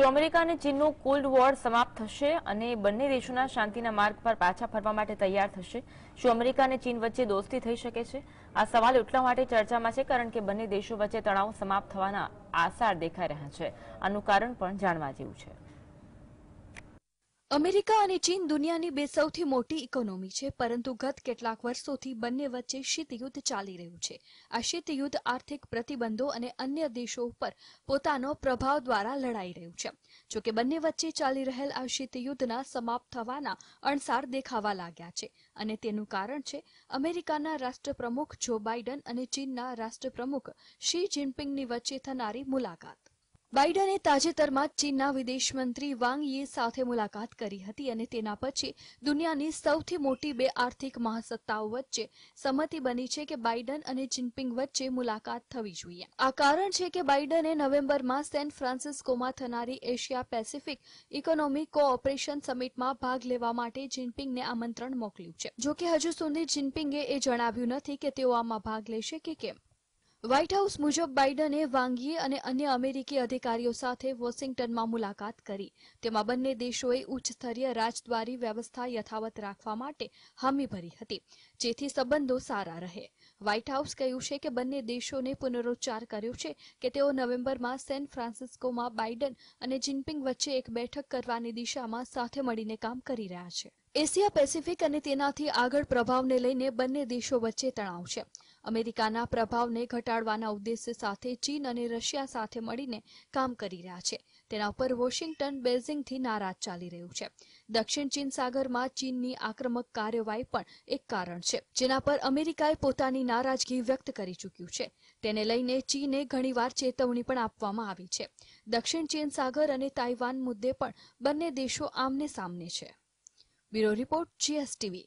શું અમેરિકા અને ચીનનું cold war સમાપ્ત થશે અને બંને દેશોના શાંતિના માર્ગ પર પાછા ફરવા માટે તૈયાર થશે શું અમેરિકા અને ચીન વચ્ચે દોસ્તી થઈ શકે છે આ સવાલ એટલા માટે ચર્ચામાં છે કારણ કે બંને દેશો વચ્ચે તણાવ સમાપ્ત થવાના આસાર દેખાઈ રહ્યા છે આનું કારણ પણ જાણવા જેવું છે અમેરિકા અને ચીન દુનિયાની બે સૌથી મોટી ઇકોનોમી છે પરંતુ ગત કેટલાક વર્ષોથી બંને વચ્ચે શીતયુદ્ધ ચાલી રહ્યું છે આ શીતયુદ્ધ આર્થિક પ્રતિબંધો અને અન્ય દેશો ઉપર પોતાનો પ્રભાવ દ્વારા લડાઈ રહ્યું છે જોકે બંને વચ્ચે ચાલી રહેલ આ શીતયુદ્ધના સમાપ્ત થવાના અણસાર દેખાવા લાગ્યા છે અને તેનું કારણ છે અમેરિકાના રાષ્ટ્રપ્રમુખ જો બાઇડન અને ચીનના રાષ્ટ્રપ્રમુખ શી જિનપિંગની વચ્ચે થનારી મુલાકાત બાઇડને તાજેતરમાં ચીનના વિદેશ મંત્રી વાંગ યે સાથે મુલાકાત કરી હતી અને તેના પછી દુનિયાની સૌથી મોટી બે આર્થિક મહાસત્તાઓ વચ્ચે સંમતિ બની છે કે બાઇડન અને જિનપિંગ વચ્ચે મુલાકાત થવી જોઈએ આ કારણ છે કે બાઇડને નવેમ્બરમાં સેન ફ્રાન્સિસ્કોમાં થનારી એશિયા પેસિફિક ઇકોનોમિક કોઓપરેશન સમિટમાં ભાગ લેવા માટે જિનપિંગને આમંત્રણ મોકલ્યું છે જોકે હજુ સુધી જિનપિંગે એ જણાવ્યું નથી કે તેઓ આમાં ભાગ લેશે કે કેમ વ્હાઇટ હાઉસ મુજબ બાઇડને વાંગીએ અને અન્ય અમેરિકી અધિકારીઓ સાથે વોશિંગ્ટનમાં મુલાકાત કરી તેમાં બંને દેશોએ ઉચ્ચ રાજદ્વારી વ્યવસ્થા યથાવત રાખવા માટે હામી ભરી હતી જેથી સંબંધો સારા રહે વ્હાઇટ હાઉસ કહ્યું છે કે બંને દેશોને પુનરોચ્ચાર કર્યો છે કે તેઓ નવેમ્બરમાં સેન ફ્રાન્સિસ્કોમાં બાઇડન અને જિનપિંગ વચ્ચે એક બેઠક કરવાની દિશામાં સાથે મળીને કામ કરી રહ્યા છે એશિયા પેસિફિક અને તેનાથી આગળ પ્રભાવને લઈને બંને દેશો વચ્ચે તણાવ છે અમેરિકાના પ્રભાવને ઘટાડવાના ઉદ્દેશ્ય સાથે ચીન અને રશિયા સાથે મળીને કામ કરી રહ્યા છે તેના પર વોશિંગ્ટન બેઝિંગથી નારાજ ચાલી રહ્યું છે દક્ષિણ ચીન સાગરમાં ચીનની આક્રમક કાર્યવાહી પણ એક કારણ છે જેના પર અમેરિકાએ પોતાની નારાજગી વ્યક્ત કરી ચૂક્યું છે તેને લઈને ચીને ઘણીવાર ચેતવણી પણ આપવામાં આવી છે દક્ષિણ ચીન સાગર અને તાઇવાન મુદ્દે પણ બંને દેશો આમને સામને છે બ્યુરો રિપોર્ટ જીએસટીવી